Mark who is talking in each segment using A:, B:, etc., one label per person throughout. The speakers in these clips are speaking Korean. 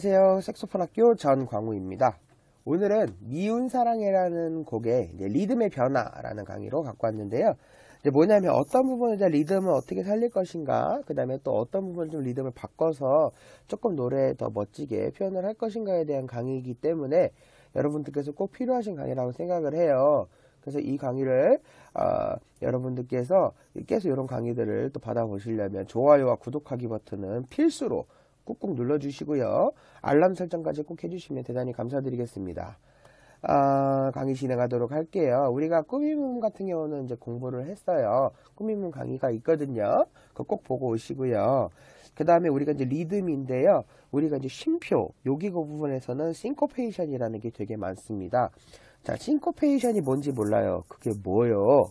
A: 안녕하세요. 색소폰학교 전광우입니다. 오늘은 미운 사랑이라는 곡의 리듬의 변화라는 강의로 갖고 왔는데요. 이제 뭐냐면 어떤 부분을 리듬을 어떻게 살릴 것인가, 그 다음에 또 어떤 부분을 좀 리듬을 바꿔서 조금 노래에 더 멋지게 표현을 할 것인가에 대한 강의이기 때문에 여러분들께서 꼭 필요하신 강의라고 생각을 해요. 그래서 이 강의를 어, 여러분들께서 계속 이런 강의들을 또 받아보시려면 좋아요와 구독하기 버튼은 필수로 꾹꾹 눌러주시고요. 알람 설정까지 꼭 해주시면 대단히 감사드리겠습니다. 아, 강의 진행하도록 할게요. 우리가 꾸미문 같은 경우는 이제 공부를 했어요. 꾸미문 강의가 있거든요. 그거 꼭 보고 오시고요. 그 다음에 우리가 이제 리듬인데요. 우리가 이제 심표, 여기 그 부분에서는 싱코페이션이라는 게 되게 많습니다. 자, 싱코페이션이 뭔지 몰라요. 그게 뭐요?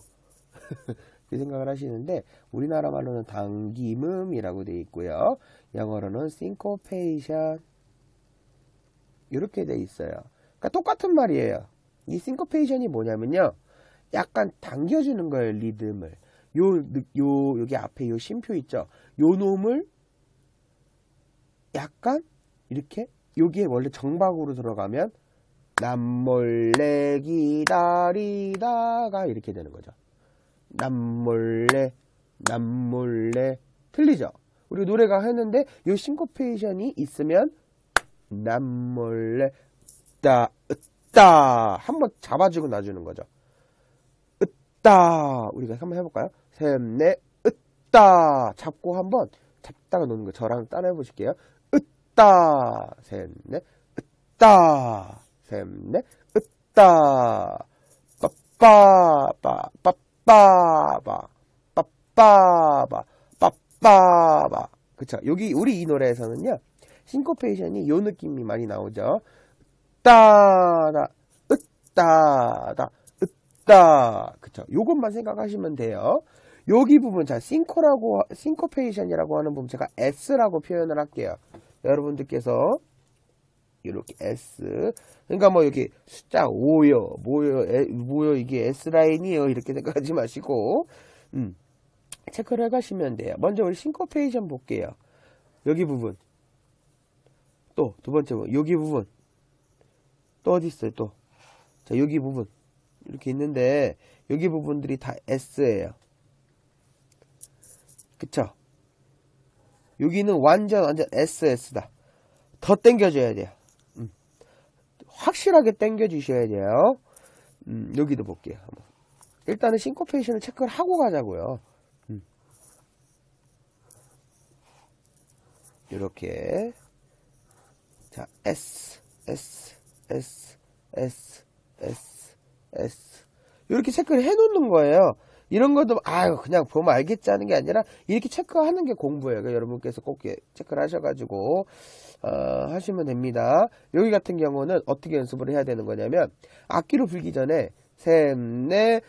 A: 예 그 생각을 하시는데 우리나라 말로는 당김음이라고 되어 있고요. 영어로는 syncopation 이렇게 되어 있어요. 그러니까 똑같은 말이에요. 이 syncopation이 뭐냐면요. 약간 당겨주는 거예요. 리듬을. 요, 요, 여기 앞에 요 심표 있죠? 요 놈을 약간 이렇게 여기에 원래 정박으로 들어가면 남몰래 기다리다가 이렇게 되는 거죠. 남몰래 남몰래 틀리죠. 우리 노래가 했는데 요 싱코페이션이 있으면 남몰래 따 으따 한번 잡아주고 놔주는 거죠. 으따 우리가 한번 해볼까요? 셋넷 네, 으따 잡고 한번 잡다가 노는 거 저랑 따라해 보실게요. 으따 셋넷 네, 으따 셋넷 네, 으따 빠빠 빠빠 빠바 빠빠바 빠빠바 그쵸 여기 우리 이 노래에서는요 싱코페이션이 요 느낌이 많이 나오죠 따다 으따다 으따 그쵸 요것만 생각하시면 돼요 여기 부분 자 싱코라고 싱코페이션이라고 하는 부분 제가 S라고 표현을 할게요 여러분들께서 이렇게 S 그러니까 뭐 이렇게 숫자 5요 뭐요 에, 뭐요 이게 S 라인이요 이렇게 생각하지 마시고 음, 체크를 해가시면 돼요 먼저 우리 싱커페이션 볼게요 여기 부분 또 두 번째 부분 뭐, 여기 부분 또 어디 있어요 또자 여기 부분 이렇게 있는데 여기 부분들이 다 S예요 그쵸 여기는 완전 완전 SS다 더 땡겨줘야 돼요 확실하게 땡겨주셔야 돼요. 음, 여기도 볼게요. 일단은 싱코페이션을 체크를 하고 가자고요. 음. 이렇게 자 S S S S S S 이렇게 체크를 해놓는 거예요. 이런 것도 아유 그냥 보면 알겠지 하는 게 아니라 이렇게 체크하는 게 공부예요. 그러니까 여러분께서 꼭 체크를 하셔가지고 어, 하시면 됩니다. 여기 같은 경우는 어떻게 연습을 해야 되는 거냐면 악기로 불기 전에 셋넷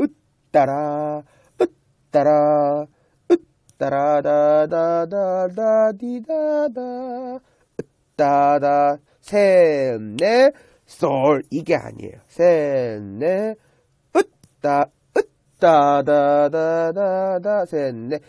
A: 으솔으따라으따라으따라다다다다디다다 네, 읒따다 셋넷 네, 솔 이게 아니에요. 셋넷 따, 으, 따, 다, 다, 다, 다, 셋, 넷,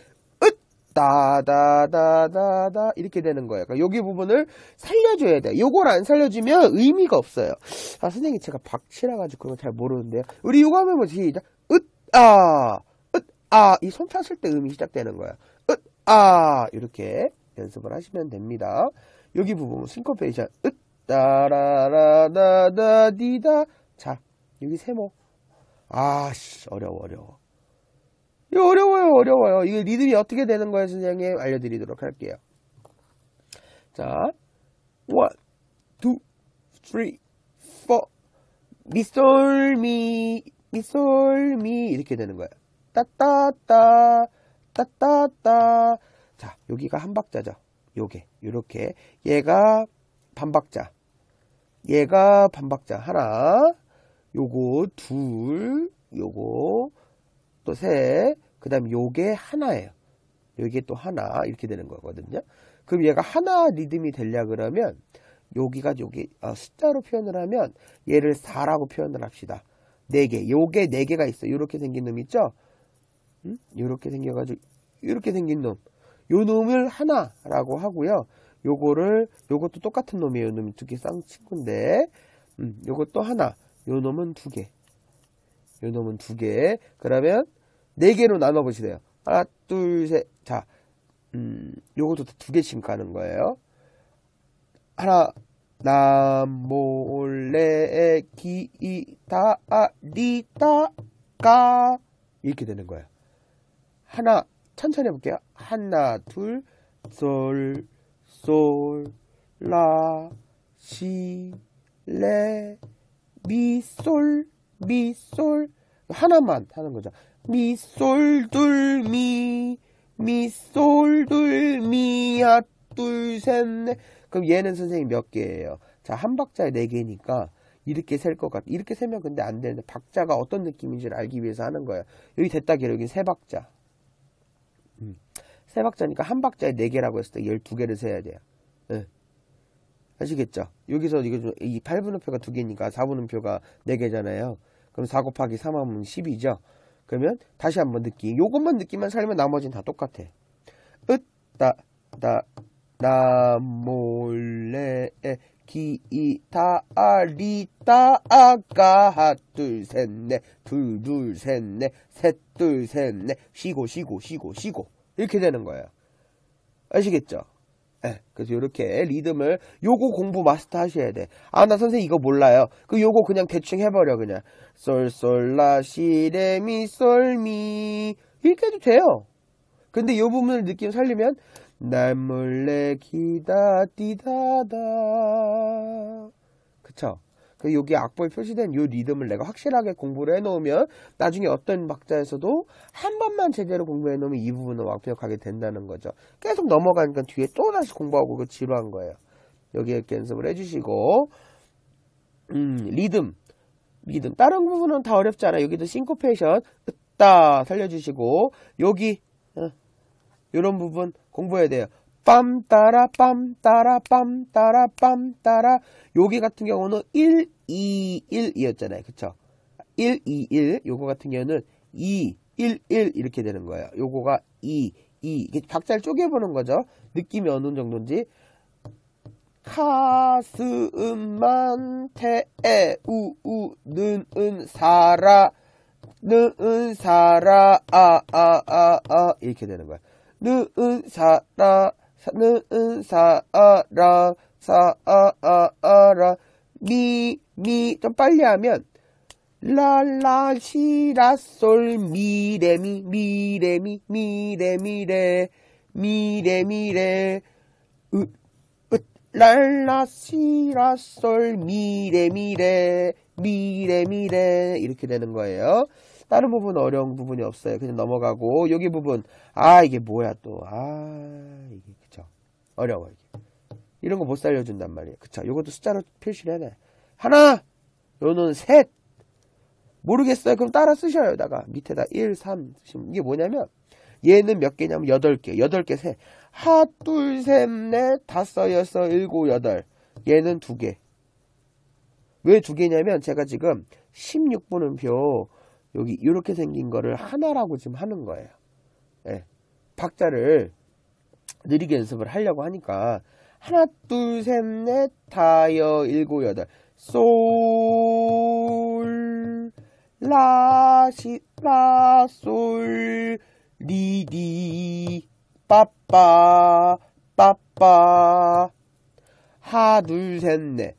A: 으, 따, 다, 다, 다, 다, 이렇게 되는 거예요. 그러니까 여기 부분을 살려줘야 돼. 요걸 안 살려주면 의미가 없어요. 아, 선생님, 제가 박치라가지고 그런 거 잘 모르는데요. 우리 요거 한번 시 으, 아, 으, 아, 이손 탔을 때 음이 시작되는 거야. 으, 아, 이렇게 연습을 하시면 됩니다. 여기 부분, 싱커페이션. 으, 따라라다다디다. 자, 여기 세모. 아씨 어려워 어려워 이 어려워요 어려워요 이거 리듬이 어떻게 되는 거예요 선생님 알려드리도록 할게요 자 one t w 미솔미 미솔미 이렇게 되는 거예요 따따따 따따따 자 여기가 한 박자죠 요게 요렇게 얘가 반박자 얘가 반박자 하나 요거 둘, 요거 또 셋, 그 다음 요게 하나예요. 요게 또 하나 이렇게 되는 거거든요. 그럼 얘가 하나 리듬이 되려 그러면 여기가 여기 어, 숫자로 표현을 하면 얘를 4라고 표현을 합시다. 4개. 요게 4개가 있어. 요렇게 생긴 놈 있죠? 음? 요렇게 생겨가지고 이렇게 생긴 놈. 요 놈을 하나라고 하고요. 요거를 요것도 똑같은 놈이에요. 놈이 두 개쌍 친구인데 음, 요것도 하나. 요 놈은 두 개. 요 놈은 두 개. 그러면 네 개로 나눠 보시래요. 하나, 둘, 셋. 자, 음, 요것도 두 개씩 가는 거예요. 하나, 남몰래 기다 이, 리다 아, 가 이렇게 되는 거예요. 하나 천천히 해볼게요. 하나 둘솔솔라시레 미솔 미솔 하나만 하는 거죠. 미솔둘 미 미솔둘 미야 둘셋넷 그럼 얘는 선생님 몇 개예요? 자한 박자에 네 개니까 이렇게 셀 것 같아. 이렇게 세면 근데 안 되는데 박자가 어떤 느낌인지를 알기 위해서 하는 거예요. 여기 됐다 기록 여기 세 박자. 음. 세 박자니까 한 박자에 네 개라고 했을 때 열 두 개를 세야 돼요. 네. 아시겠죠 여기서 이거 좀, 이 8분음표가 두 개니까 4분음표가 네 개잖아요. 그럼 4 곱하기 3 하면 10이죠. 그러면 다시 한번 느끼. 요것만 느끼만 살면 나머지는 다 똑같아. 으따 다나 몰래 기타 이 아리따 아가 아, 둘셋넷 둘둘 셋넷 셋둘 셋넷 쉬고 쉬고 쉬고 쉬고 이렇게 되는 거예요. 아시겠죠? 네, 그래서 이렇게 리듬을 요거 공부 마스터 하셔야 돼. 아 나 선생님 이거 몰라요. 그 요거 그냥 대충 해버려 그냥 솔솔라 시레미 솔미 이렇게 해도 돼요. 근데 요 부분을 느낌 살리면 날 몰래 기다 디다다 그쵸? 그 여기 악보에 표시된 이 리듬을 내가 확실하게 공부를 해놓으면 나중에 어떤 박자에서도 한 번만 제대로 공부해 놓으면 이 부분을 완벽하게 된다는 거죠. 계속 넘어가니까 뒤에 또 다시 공부하고 그 지루한 거예요. 여기에 이 연습을 해주시고 음, 리듬 리듬 다른 부분은 다 어렵지 않아. 여기도 싱코페이션 으따 살려주시고 여기 이런 어, 부분 공부해야 돼요. 빰 따라 빰 따라 빰 따라 빰 따라 요기 같은 경우는 1 2 1이었잖아요. 그쵸 1 2 1 요거 같은 경우는 2 1 1 이렇게 되는 거예요. 요거가 2 2 이게 박자를 쪼개 보는 거죠. 느낌이 어느 정도인지 가슴만 태우는 은 사라 는 사라 아아아아 아, 아, 이렇게 되는 거예요. 는 사라 사아라 는사 사아아라 아, 미미좀 빨리 하면 랄라 시라솔 미레미 미레미 미레 미레 미레 미레 으, 으 랄라 시라솔 미레 미레 미레 미레 이렇게 되는 거예요. 다른 부분 어려운 부분이 없어요. 그냥 넘어가고 여기 부분 아 이게 뭐야 또 아 이게 어려워 이게. 이런 거 못 살려준단 말이에요. 그쵸? 요것도 숫자로 표시를 해놔요. 하나! 요는 셋! 모르겠어요. 그럼 따라 쓰셔요. 여기다가 밑에다 1, 3 쓰시면 이게 뭐냐면 얘는 몇 개냐면 8개. 8개 세. 하, 둘, 셋, 넷, 다섯, 여섯, 일곱, 여덟. 얘는 2개. 왜 2개냐면 제가 지금 16분음표 여기 이렇게 생긴 거를 하나라고 지금 하는 거예요. 예. 박자를 느리게 연습을 하려고 하니까 하나 둘셋넷 다여 일곱 여덟 솔 라 시 라 솔 리디 빠빠 빠빠 하둘셋넷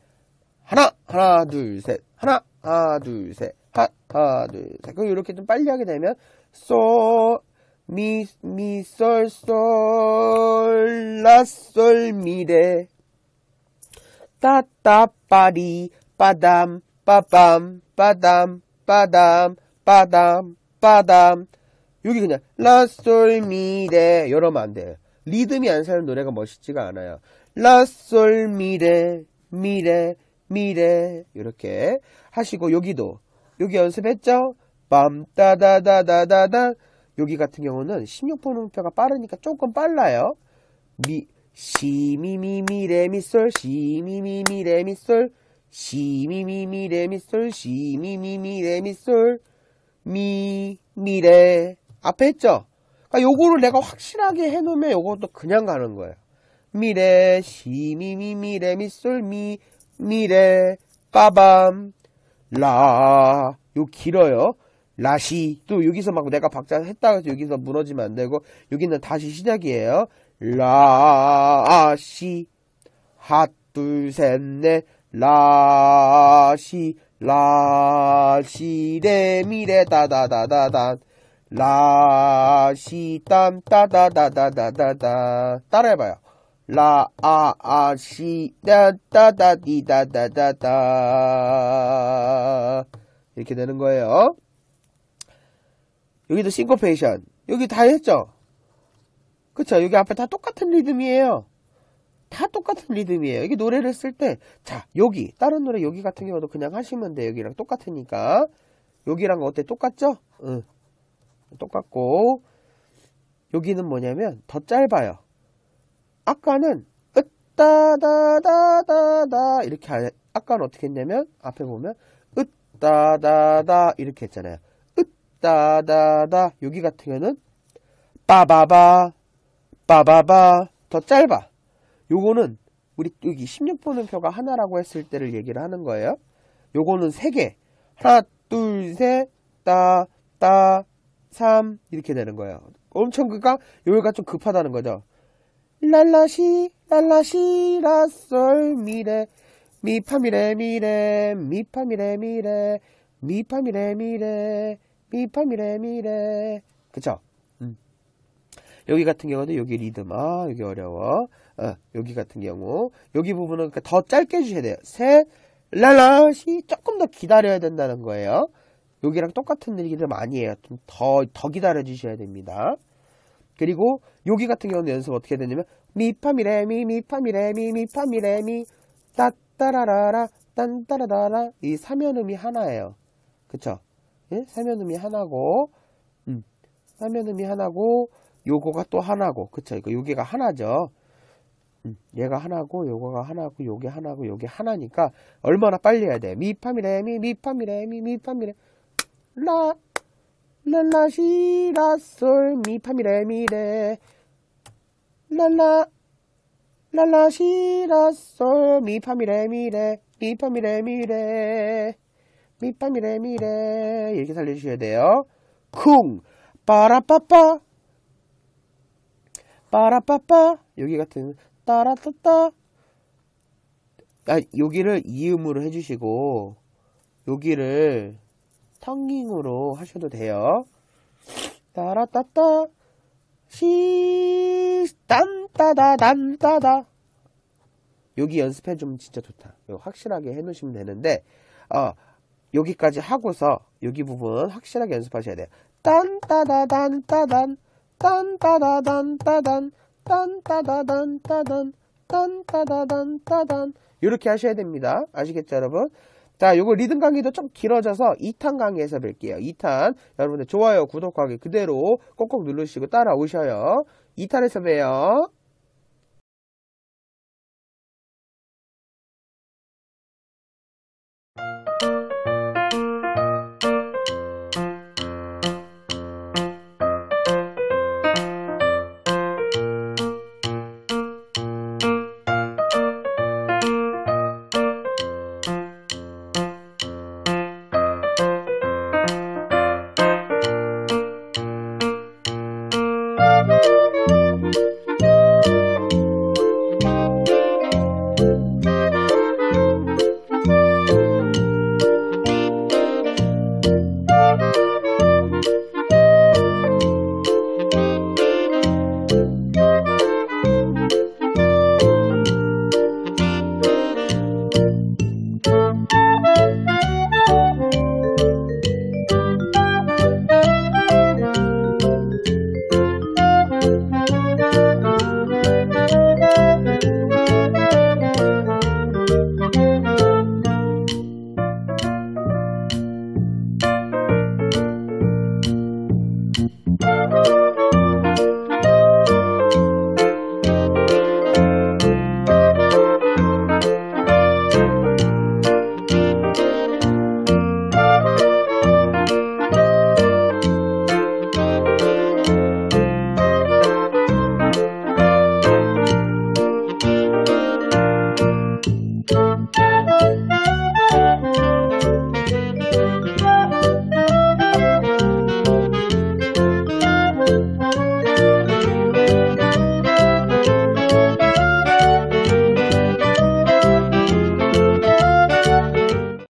A: 하나 하나 둘셋 하나 하나 둘셋 하나 둘셋 그럼 이렇게 좀 빨리 하게 되면 솔 미, 미, 솔, 솔, 라, 솔, 미래. 따, 따, 빠리, 빠담, 빠밤, 빠담, 빠담, 빠담, 빠담. 여기 그냥, 라, 솔, 미래. 이러면 안 돼. 리듬이 안 사는 노래가 멋있지가 않아요. 라, 솔, 미래, 미래, 미래. 이렇게 하시고, 여기도. 여기 연습했죠? 밤, 따다다다다다. 여기 같은 경우는 1 6분 음표가 빠르니까 조금 빨라요. 미, 시미미미 레미솔 시미미미 레미솔 시미미미 레미솔 시미미미 레미솔 미 미레 앞에 했죠? 그니까 요거를 내가 확실하게 해놓으면 요것도 그냥 가는 거예요. 미레 시미미미 레미솔 미 미레 빠밤 라요 길어요. 라시 또 여기서 막 내가 박자 했다가 여기서 무너지면 안 되고 여기는 다시 시작이에요. 라시 핫둘셋넷 라시 라시 레미레 다다다다다 라시 땀 따다다다다다다 따라해봐요. 라아아시 따다다디다다다다 이렇게 되는 거예요. 여기도 싱커페이션 여기 다 했죠 그쵸 여기 앞에 다 똑같은 리듬이에요 다 똑같은 리듬이에요 여기 노래를 쓸 때자 여기 다른 노래 여기 같은 경우도 그냥 하시면 돼 여기랑 똑같으니까 여기랑 어때 똑같죠 응 똑같고 여기는 뭐냐면 더 짧아요 아까는 으따다다다다 이렇게 아까는 어떻게 했냐면 앞에 보면 으따다다 이렇게 했잖아요 따다다 여기 같은 경우는 빠바바 빠바바 더 짧아 요거는 우리 여기 1 6번음표가 하나라고 했을 때를 얘기를 하는 거예요 요거는 3개 하나 둘셋따따삼 이렇게 되는 거예요 엄청 그니까 요기가좀 급하다는 거죠 랄라시 랄라시 라솔 미레 미파미레 미레 미파미레 미레 미파미레 미레 미팔 미레 미레 그쵸? 음. 여기 같은 경우는 여기 리듬 아 여기 어려워 어, 여기 같은 경우 여기 부분은 그러니까 더 짧게 해주셔야 돼요 셋 랄라시 조금 더 기다려야 된다는 거예요 여기랑 똑같은 얘기들 많이 해요 좀 더 더 기다려 주셔야 됩니다 그리고 여기 같은 경우는 연습 어떻게 해야 되냐면 미파미레미 미파미레미 미파미레미 따따라라라 딴따라라라 이 삼연음이 하나예요 그쵸 예? 사면음이 하나고 음. 사면음이 하나고 요거가 또 하나고 그쵸 이거 그러니까 요게가 하나죠 음. 얘가 하나고 요거가 하나고 요게 하나고 요게 하나니까 얼마나 빨리 해야 돼 미파미레미 미파미레미 미파미레 라 랄라시 라솔 미파미레미래 랄라 랄라시 라솔 미파미레미래미파미레미 미래. 미파 미래 미래 이렇게 살려주셔야 돼요. 쿵 빠라빠빠 빠라빠빠 여기 같은 따라따따 아, 여기를 이음으로 해주시고 여기를 텅깅으로 하셔도 돼요. 따라따따 시 딴따다 딴따다 여기 연습해 주면 진짜 좋다. 확실하게 해놓으시면 되는데 어, 여기까지 하고서 여기 부분 확실하게 연습하셔야 돼요. 딴따다단 따단 딴따다단 따단 딴따다단 따단 딴따다단 따단 이렇게 하셔야 됩니다. 아시겠죠 여러분? 자, 요거 리듬 강의도 좀 길어져서 2탄 강의에서 뵐게요. 2탄 여러분들 좋아요, 구독하기 그대로 꼭꼭 누르시고 따라오셔요. 2탄에서 봬요.